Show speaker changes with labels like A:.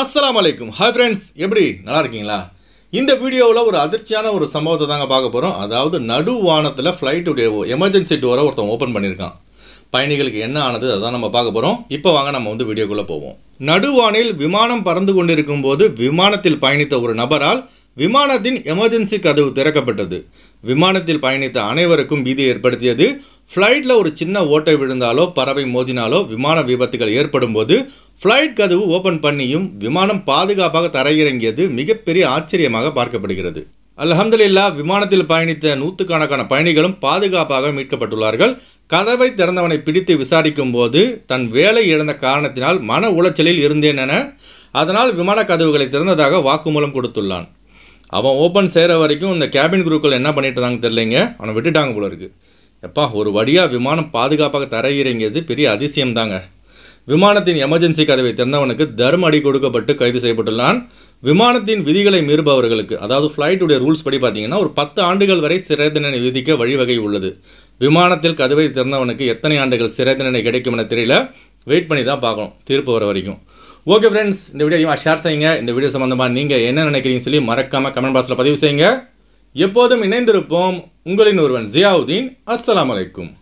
A: அஸ்லாம் அலைக்கும் hi friends எப்படி நல்லா இருக்கீங்களா இந்த வீடியோவில் ஒரு அதிர்ச்சியான ஒரு சம்பவத்தை தாங்க பார்க்க போகிறோம் அதாவது நடு வானத்தில் ஃப்ளைட்டுடைய எமர்ஜென்சி டோரை ஒருத்தன் ஓப்பன் பண்ணியிருக்கான் பயணிகளுக்கு என்ன ஆனது அதான் நம்ம பார்க்க போகிறோம் இப்போ வாங்க நம்ம வந்து வீடியோக்குள்ளே போவோம் நடுவானில் விமானம் பறந்து கொண்டிருக்கும் போது விமானத்தில் பயணித்த ஒரு நபரால் விமானத்தின் எமர்ஜென்சி கதவு திறக்கப்பட்டது விமானத்தில் பயணித்த அனைவருக்கும் பீதி ஏற்படுத்தியது ஃப்ளைட்டில் ஒரு சின்ன ஓட்டை விழுந்தாலோ பறவை மோதினாலோ விமான விபத்துகள் ஏற்படும் போது ஃப்ளைட் கதவு ஓபன் பண்ணியும் விமானம் பாதுகாப்பாக தரையிறங்கியது மிகப்பெரிய ஆச்சரியமாக பார்க்கப்படுகிறது அலஹம்துல்லா விமானத்தில் பயணித்த நூற்றுக்கணக்கான பயணிகளும் பாதுகாப்பாக மீட்கப்பட்டுள்ளார்கள் கதவை திறந்தவனை பிடித்து விசாரிக்கும் போது தன் வேலை இழந்த காரணத்தினால் மன உளைச்சலில் இருந்தேன் என அதனால் விமான கதவுகளை திறந்ததாக வாக்குமூலம் கொடுத்துள்ளான் அவன் ஓப்பன் செய்கிற வரைக்கும் இந்த கேபின் குரூக்கள் என்ன பண்ணிட்டு தெரிலங்க அவனை விட்டுட்டாங்க போல இருக்கு எப்பா ஒரு வழியாக விமானம் பாதுகாப்பாக தரையிறங்கியது பெரிய அதிசயம் தாங்க விமானத்தின் எமர்ஜென்சி கதவை திறந்தவனுக்கு தர்ம அடி கொடுக்கப்பட்டு கைது செய்யப்பட்டுள்ளான் விமானத்தின் விதிகளை மீறுபவர்களுக்கு அதாவது ஃப்ளைட்டுடைய ரூல்ஸ் படி பார்த்தீங்கன்னா ஒரு பத்து ஆண்டுகள் வரை சிறை தண்டனை விதிக்க வழிவகை உள்ளது விமானத்தில் கதவை திறந்தவனுக்கு எத்தனை ஆண்டுகள் சிறை தண்டனை கிடைக்கும் என தெரியல வெயிட் பண்ணி தான் பார்க்கணும் தீர்ப்பு வர வரைக்கும் ஓகே ஃப்ரெண்ட்ஸ் இந்த வீடியோ ஷேர் செய்யுங்க இந்த வீடியோ சம்மந்தமாக நீங்கள் என்ன நினைக்கிறீங்கன்னு சொல்லி மறக்காமல் கமெண்ட் பாக்ஸில் பதிவு செய்யுங்க எப்போதும் இணைந்திருப்போம் உங்களின் ஒருவன் ஜியாவுதீன் அஸ்லாம் வலைக்கும்